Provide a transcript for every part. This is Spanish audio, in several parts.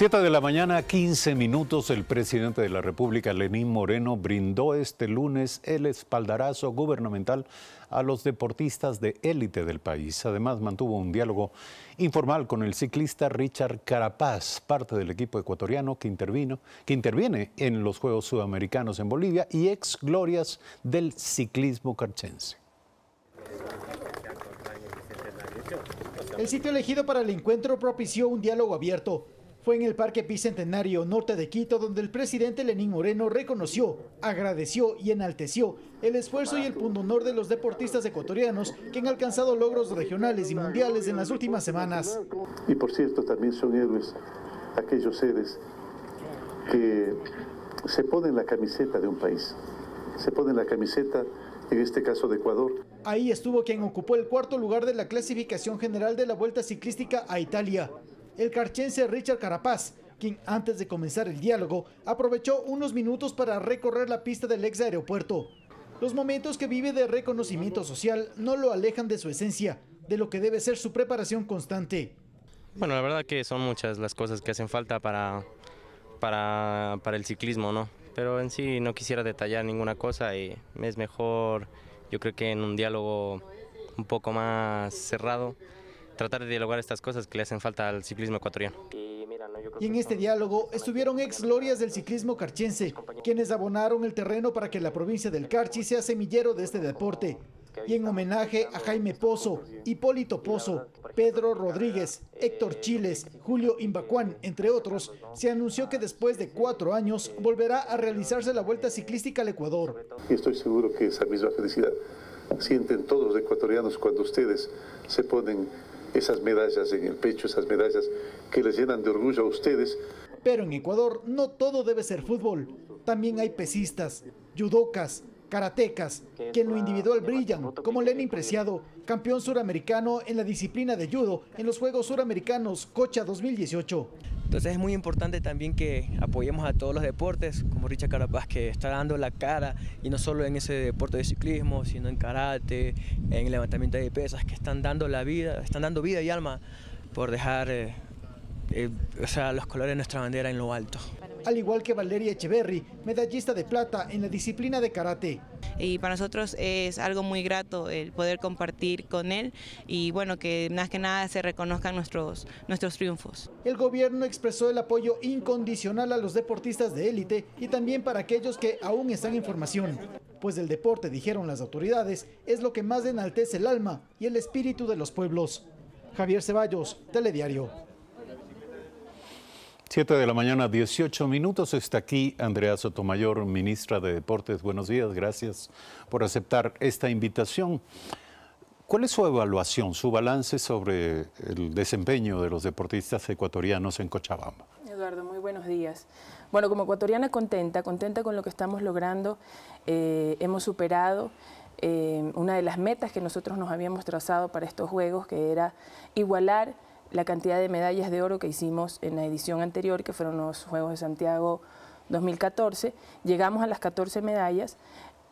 7 de la mañana, 15 minutos, el presidente de la República, Lenín Moreno, brindó este lunes el espaldarazo gubernamental a los deportistas de élite del país. Además, mantuvo un diálogo informal con el ciclista Richard Carapaz, parte del equipo ecuatoriano que, intervino, que interviene en los Juegos Sudamericanos en Bolivia y ex glorias del ciclismo carchense. El sitio elegido para el encuentro propició un diálogo abierto fue en el Parque Bicentenario Norte de Quito donde el presidente Lenín Moreno reconoció, agradeció y enalteció el esfuerzo y el punto honor de los deportistas ecuatorianos que han alcanzado logros regionales y mundiales en las últimas semanas. Y por cierto, también son héroes aquellos seres que se ponen la camiseta de un país, se ponen la camiseta en este caso de Ecuador. Ahí estuvo quien ocupó el cuarto lugar de la clasificación general de la Vuelta Ciclística a Italia el carchense Richard Carapaz, quien antes de comenzar el diálogo aprovechó unos minutos para recorrer la pista del ex aeropuerto. Los momentos que vive de reconocimiento social no lo alejan de su esencia, de lo que debe ser su preparación constante. Bueno, la verdad que son muchas las cosas que hacen falta para, para, para el ciclismo, ¿no? Pero en sí no quisiera detallar ninguna cosa y es mejor, yo creo que en un diálogo un poco más cerrado, tratar de dialogar estas cosas que le hacen falta al ciclismo ecuatoriano. Y en este diálogo estuvieron ex glorias del ciclismo carchense, quienes abonaron el terreno para que la provincia del Carchi sea semillero de este deporte. Y en homenaje a Jaime Pozo, Hipólito Pozo, Pedro Rodríguez, Héctor Chiles, Julio Imbacuán, entre otros, se anunció que después de cuatro años volverá a realizarse la Vuelta Ciclística al Ecuador. Y estoy seguro que esa misma felicidad sienten todos los ecuatorianos cuando ustedes se ponen esas medallas en el pecho, esas medallas que les llenan de orgullo a ustedes. Pero en Ecuador no todo debe ser fútbol. También hay pesistas, judocas, karatecas, que en lo individual brillan, como Lenin Preciado, campeón suramericano en la disciplina de judo en los Juegos Suramericanos Cocha 2018. Entonces es muy importante también que apoyemos a todos los deportes, como Richa Carapaz, que está dando la cara, y no solo en ese deporte de ciclismo, sino en karate, en levantamiento de pesas, que están dando la vida, están dando vida y alma por dejar eh, eh, los colores de nuestra bandera en lo alto. Al igual que Valeria Echeverry, medallista de plata en la disciplina de karate y para nosotros es algo muy grato el poder compartir con él y bueno, que más que nada se reconozcan nuestros, nuestros triunfos. El gobierno expresó el apoyo incondicional a los deportistas de élite y también para aquellos que aún están en formación, pues el deporte, dijeron las autoridades, es lo que más enaltece el alma y el espíritu de los pueblos. Javier Ceballos, Telediario. 7 de la mañana, 18 minutos. Está aquí Andrea Sotomayor, ministra de Deportes. Buenos días, gracias por aceptar esta invitación. ¿Cuál es su evaluación, su balance sobre el desempeño de los deportistas ecuatorianos en Cochabamba? Eduardo, muy buenos días. Bueno, como ecuatoriana contenta, contenta con lo que estamos logrando. Eh, hemos superado eh, una de las metas que nosotros nos habíamos trazado para estos Juegos, que era igualar la cantidad de medallas de oro que hicimos en la edición anterior, que fueron los Juegos de Santiago 2014. Llegamos a las 14 medallas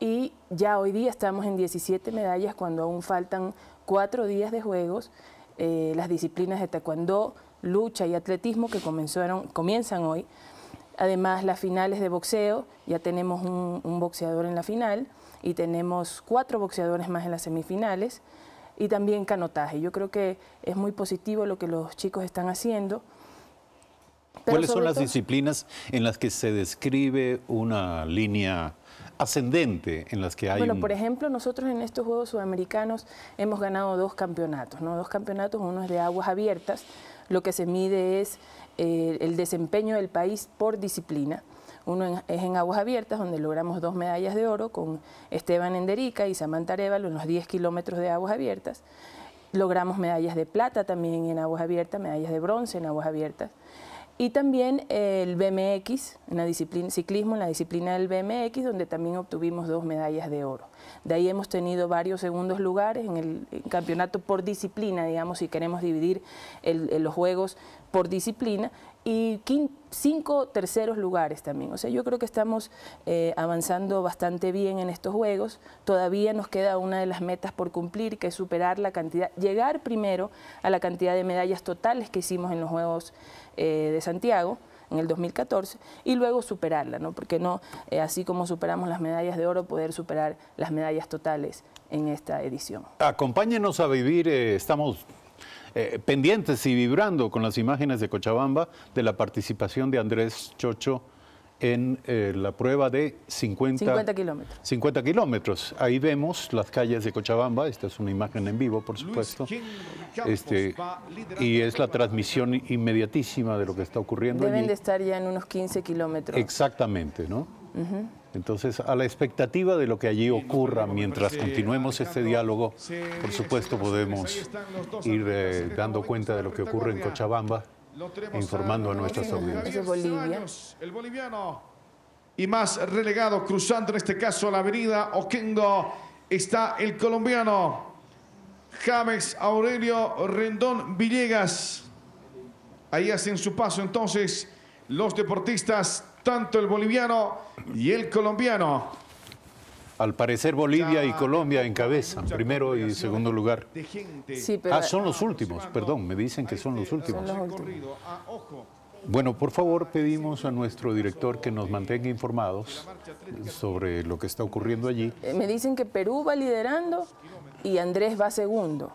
y ya hoy día estamos en 17 medallas cuando aún faltan cuatro días de Juegos. Eh, las disciplinas de taekwondo, lucha y atletismo que comenzaron, comienzan hoy. Además, las finales de boxeo, ya tenemos un, un boxeador en la final y tenemos cuatro boxeadores más en las semifinales y también canotaje. Yo creo que es muy positivo lo que los chicos están haciendo. ¿Cuáles son las disciplinas en las que se describe una línea ascendente en las que hay? Bueno, por ejemplo, nosotros en estos Juegos Sudamericanos hemos ganado dos campeonatos, ¿no? Dos campeonatos, uno es de aguas abiertas, lo que se mide es eh, el desempeño del país por disciplina. Uno es en aguas abiertas, donde logramos dos medallas de oro con Esteban Enderica y Samantha Arevalo en los 10 kilómetros de aguas abiertas. Logramos medallas de plata también en aguas abiertas, medallas de bronce en aguas abiertas. Y también el BMX, en la disciplina, ciclismo en la disciplina del BMX, donde también obtuvimos dos medallas de oro. De ahí hemos tenido varios segundos lugares en el campeonato por disciplina, digamos, si queremos dividir los juegos por disciplina, y cinco terceros lugares también. O sea, yo creo que estamos eh, avanzando bastante bien en estos juegos. Todavía nos queda una de las metas por cumplir, que es superar la cantidad, llegar primero a la cantidad de medallas totales que hicimos en los Juegos eh, de Santiago en el 2014 y luego superarla, ¿no? Porque no, eh, así como superamos las medallas de oro, poder superar las medallas totales en esta edición. Acompáñenos a vivir, estamos eh, pendientes y vibrando con las imágenes de Cochabamba de la participación de Andrés Chocho en eh, la prueba de 50, kilómetros. Ahí vemos las calles de Cochabamba, esta es una imagen en vivo, por supuesto, este, y es la transmisión inmediatísima de lo que está ocurriendo. Deben de estar ya en unos 15 kilómetros. Exactamente, ¿no? Entonces, a la expectativa de lo que allí ocurra mientras continuemos este diálogo, por supuesto podemos ir eh, dando cuenta de lo que ocurre en Cochabamba e informando a nuestras audiencias. El boliviano y más relegado, cruzando en este caso la avenida Oquendo, está el colombiano James Aurelio Rendón Villegas. Ahí hacen su paso entonces los deportistas tanto el boliviano y el colombiano. Al parecer Bolivia y Colombia encabezan, primero y segundo lugar. Ah, son los últimos, perdón, me dicen que Son los este últimos. Bueno, por favor pedimos a nuestro director que nos mantenga informados sobre lo que está ocurriendo allí. Eh, me dicen que Perú va liderando y Andrés va segundo.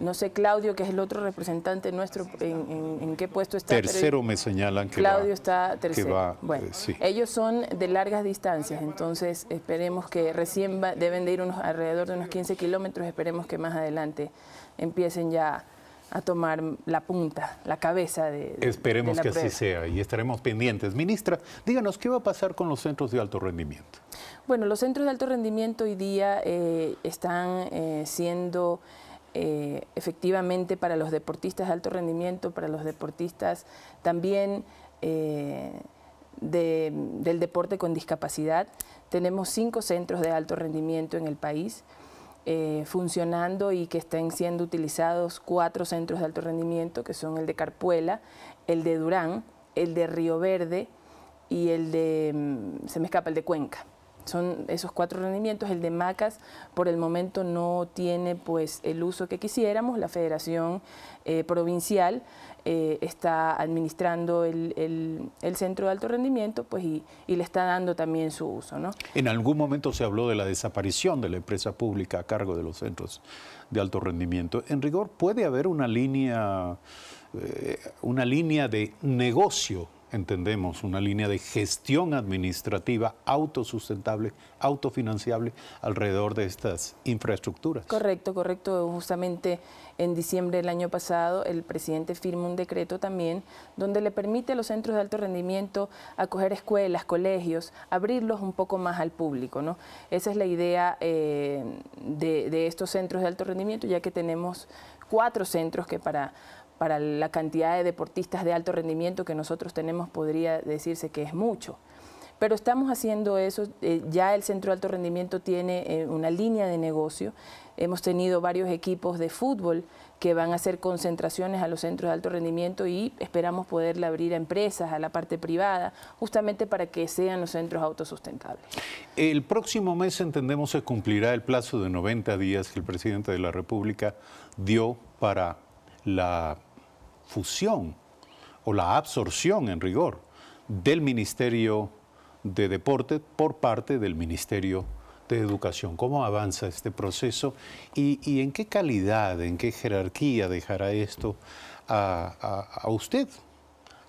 No sé, Claudio, que es el otro representante nuestro, en, qué puesto está. Tercero me señalan que Claudio está tercero. Eh, bueno, ellos son de largas distancias, entonces esperemos que recién deben de ir alrededor de unos 15 kilómetros, esperemos que más adelante empiecen ya a tomar la punta, la cabeza de... Esperemos que así sea y estaremos pendientes. Ministra, díganos, ¿qué va a pasar con los centros de alto rendimiento? Bueno, los centros de alto rendimiento hoy día eh, están eh, siendo... Eh, efectivamente para los deportistas de alto rendimiento, para los deportistas también eh, del deporte con discapacidad. Tenemos cinco centros de alto rendimiento en el país. Eh, funcionando y que estén siendo utilizados cuatro centros de alto rendimiento, que son el de Carpuela, el de Durán, el de Río Verde y el de, mm, se me escapa, el de Cuenca. Son esos cuatro rendimientos. El de Macas por el momento no tiene pues el uso que quisiéramos. La Federación eh, Provincial eh, está administrando el, centro de alto rendimiento pues, y, le está dando también su uso. En algún momento se habló de la desaparición de la empresa pública a cargo de los centros de alto rendimiento. En rigor, ¿puede haber una línea, eh, una línea de negocio entendemos una línea de gestión administrativa autosustentable, autofinanciable alrededor de estas infraestructuras. Correcto, correcto. Justamente en diciembre del año pasado el presidente firma un decreto también donde le permite a los centros de alto rendimiento acoger escuelas, colegios, abrirlos un poco más al público. ¿no? Esa es la idea eh, de estos centros de alto rendimiento, ya que tenemos cuatro centros que para para la cantidad de deportistas de alto rendimiento que nosotros tenemos podría decirse que es mucho. Pero estamos haciendo eso, eh, ya el Centro de Alto Rendimiento tiene eh, una línea de negocio, hemos tenido varios equipos de fútbol que van a hacer concentraciones a los centros de alto rendimiento y esperamos poderle abrir a empresas, a la parte privada, justamente para que sean los centros autosustentables. El próximo mes entendemos se cumplirá el plazo de 90 días que el presidente de la República dio para la fusión o la absorción en rigor del Ministerio de Deporte por parte del Ministerio de Educación. ¿Cómo avanza este proceso y, en qué calidad, en qué jerarquía dejará esto a usted,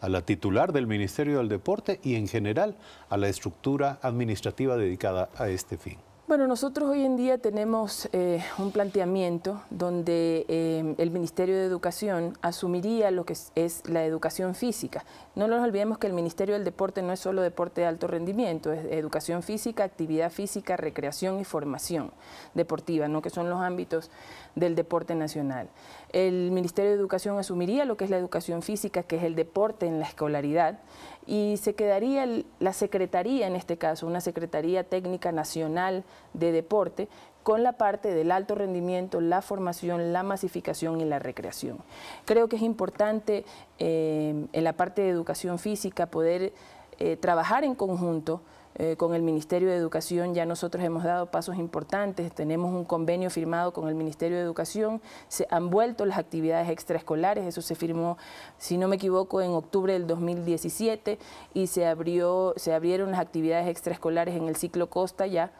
a la titular del Ministerio del Deporte y en general a la estructura administrativa dedicada a este fin? Bueno, nosotros hoy en día tenemos eh, un planteamiento donde eh, el Ministerio de Educación asumiría lo que es, la educación física. No nos olvidemos que el Ministerio del Deporte no es solo deporte de alto rendimiento, es educación física, actividad física, recreación y formación deportiva, ¿no? que son los ámbitos del deporte nacional. El Ministerio de Educación asumiría lo que es la educación física, que es el deporte en la escolaridad, y se quedaría la Secretaría, en este caso, una Secretaría Técnica Nacional de Deporte, con la parte del alto rendimiento, la formación, la masificación y la recreación. Creo que es importante eh, en la parte de educación física poder eh, trabajar en conjunto eh, con el Ministerio de Educación ya nosotros hemos dado pasos importantes, tenemos un convenio firmado con el Ministerio de Educación, se han vuelto las actividades extraescolares, eso se firmó, si no me equivoco, en octubre del 2017 y se, abrió, se abrieron las actividades extraescolares en el ciclo Costa ya.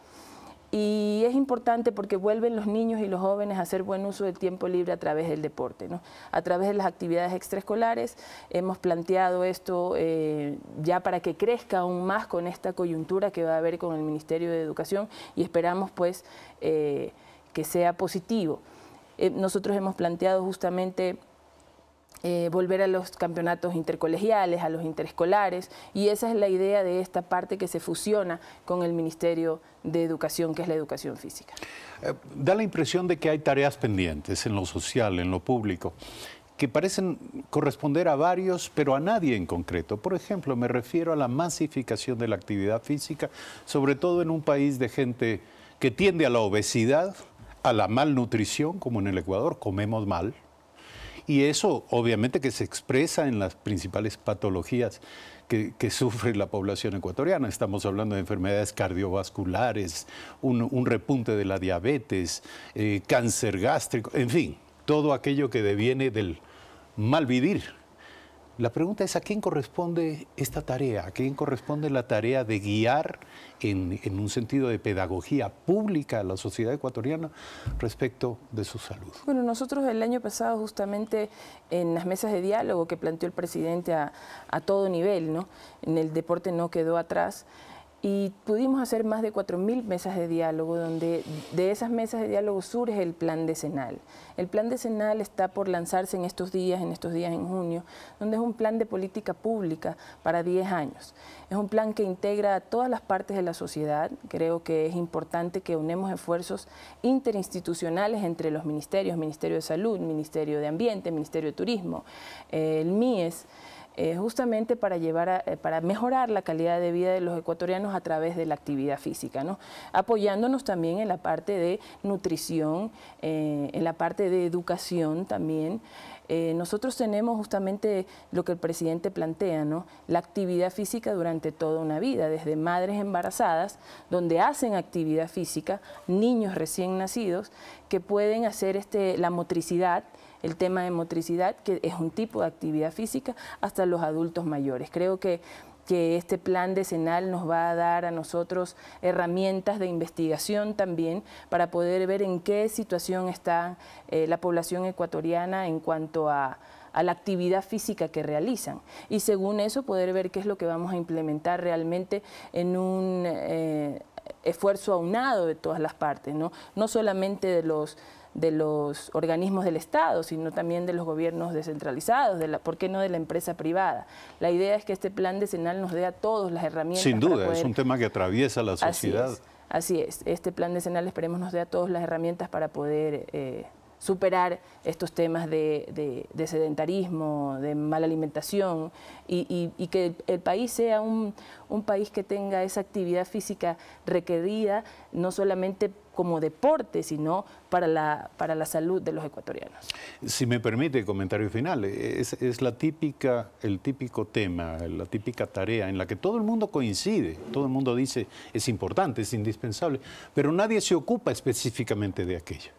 Y es importante porque vuelven los niños y los jóvenes a hacer buen uso del tiempo libre a través del deporte, ¿no? a través de las actividades extraescolares. Hemos planteado esto eh, ya para que crezca aún más con esta coyuntura que va a haber con el Ministerio de Educación y esperamos pues eh, que sea positivo. Eh, nosotros hemos planteado justamente eh, volver a los campeonatos intercolegiales, a los interescolares, y esa es la idea de esta parte que se fusiona con el Ministerio de Educación, que es la educación física. Eh, da la impresión de que hay tareas pendientes en lo social, en lo público, que parecen corresponder a varios, pero a nadie en concreto. Por ejemplo, me refiero a la masificación de la actividad física, sobre todo en un país de gente que tiende a la obesidad, a la malnutrición, como en el Ecuador, comemos mal, y eso obviamente que se expresa en las principales patologías que, sufre la población ecuatoriana. Estamos hablando de enfermedades cardiovasculares, un, repunte de la diabetes, eh, cáncer gástrico, en fin, todo aquello que deviene del mal vivir la pregunta es a quién corresponde esta tarea, a quién corresponde la tarea de guiar en, un sentido de pedagogía pública a la sociedad ecuatoriana respecto de su salud. Bueno, nosotros el año pasado justamente en las mesas de diálogo que planteó el presidente a, a todo nivel, ¿no? en el deporte no quedó atrás y pudimos hacer más de 4.000 mesas de diálogo, donde de esas mesas de diálogo surge el plan decenal. El plan decenal está por lanzarse en estos días, en estos días en junio, donde es un plan de política pública para 10 años. Es un plan que integra a todas las partes de la sociedad. Creo que es importante que unemos esfuerzos interinstitucionales entre los ministerios, Ministerio de Salud, Ministerio de Ambiente, Ministerio de Turismo, eh, el MIES. Eh, justamente para, llevar eh, para mejorar la calidad de vida de los ecuatorianos a través de la actividad física, ¿no? apoyándonos también en la parte de nutrición, eh, en la parte de educación también. nosotros tenemos justamente lo que el presidente plantea, la actividad física durante toda una vida, desde madres embarazadas, donde hacen actividad física, niños recién nacidos, que pueden hacer este, la motricidad, el tema de motricidad, que es un tipo de actividad física, hasta los adultos mayores. Creo que que este plan decenal nos va a dar a nosotros herramientas de investigación también para poder ver en qué situación está eh, la población ecuatoriana en cuanto a, a la actividad física que realizan y según eso poder ver qué es lo que vamos a implementar realmente en un... Eh, esfuerzo aunado de todas las partes, ¿no? no solamente de los de los organismos del Estado, sino también de los gobiernos descentralizados, de la, ¿por qué no de la empresa privada? La idea es que este plan decenal nos dé a todos las herramientas. Sin duda, es un tema que atraviesa la sociedad. Así es, este plan decenal esperemos nos dé a todos las herramientas para poder eh, superar estos temas de, sedentarismo, de mala alimentación y, y, que el, país sea un, un país que tenga esa actividad física requerida, no solamente como deporte, sino para la, para la salud de los ecuatorianos. Si me permite, comentario final, es, es la típica, el típico tema, la típica tarea en la que todo el mundo coincide, todo el mundo dice es importante, es indispensable, pero nadie se ocupa específicamente de aquello.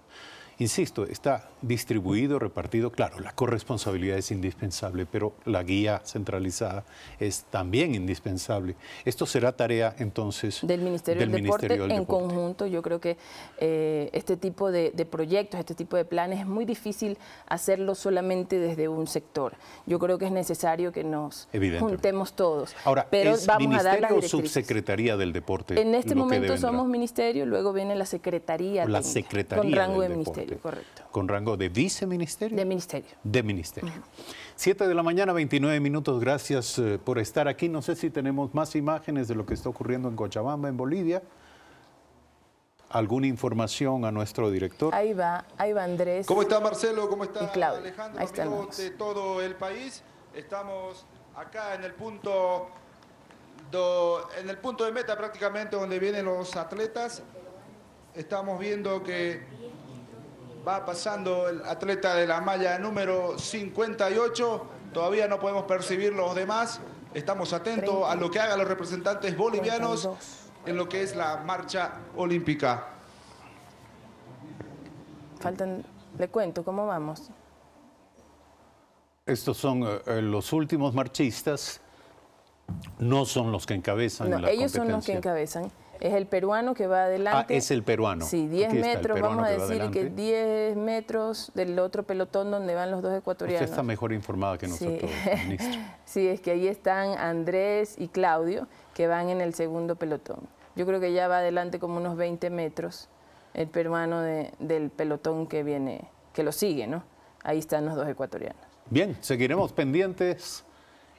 Insisto, está distribuido, repartido, claro, la corresponsabilidad es indispensable, pero la guía centralizada es también indispensable. Esto será tarea entonces del Ministerio del, Deporte. en conjunto, yo creo que eh, este tipo de, proyectos, este tipo de planes es muy difícil hacerlo solamente desde un sector. Yo creo que es necesario que nos juntemos todos. Ahora, pero vamos ministerio a dar subsecretaría del deporte. En este momento somos ministerio, luego viene la secretaría. La con rango de ministerio. Correcto. Con rango de viceministerio. De ministerio. De ministerio. Siete de la mañana, 29 minutos. Gracias eh, por estar aquí. No sé si tenemos más imágenes de lo que está ocurriendo en Cochabamba, en Bolivia. ¿Alguna información a nuestro director? Ahí va, ahí va Andrés. ¿Cómo está Marcelo? ¿Cómo está Alejandro? Ahí de todo el país. Estamos acá en el punto en el punto de meta prácticamente donde vienen los atletas, estamos viendo que Va pasando el atleta de la malla número 58. Todavía no podemos percibir los demás. Estamos atentos a lo que hagan los representantes bolivianos en lo que es la marcha olímpica. Faltan, le cuento cómo vamos. Estos son eh, eh, los últimos marchistas, no son los que encabezan. No, ellos son los que encabezan. Es el peruano que va ah, adelante. Ah, es el peruano. Sí, 10 metros, vamos a decir que, 10 metros del otro pelotón donde van los dos ecuatorianos. Usted está mejor informada que nosotros, sí. sí, es que ahí están Andrés y Claudio, que van en el segundo pelotón. Yo creo que ya va adelante como unos 20 metros el peruano del pelotón que viene, que lo sigue, ¿no? Ahí están los dos ecuatorianos. Bien, seguiremos pendientes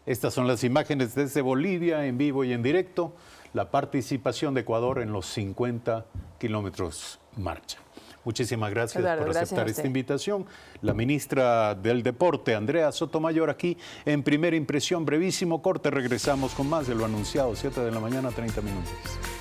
estas son las imágenes desde Bolivia en vivo y en directo, la participación de Ecuador en los 50 kilómetros marcha. Muchísimas gracias por aceptar esta invitación. La ministra del Deporte, Andrea Sotomayor, aquí en primera impresión, brevísimo corte. Regresamos con más de lo anunciado, 7 de la mañana, 30 minutos.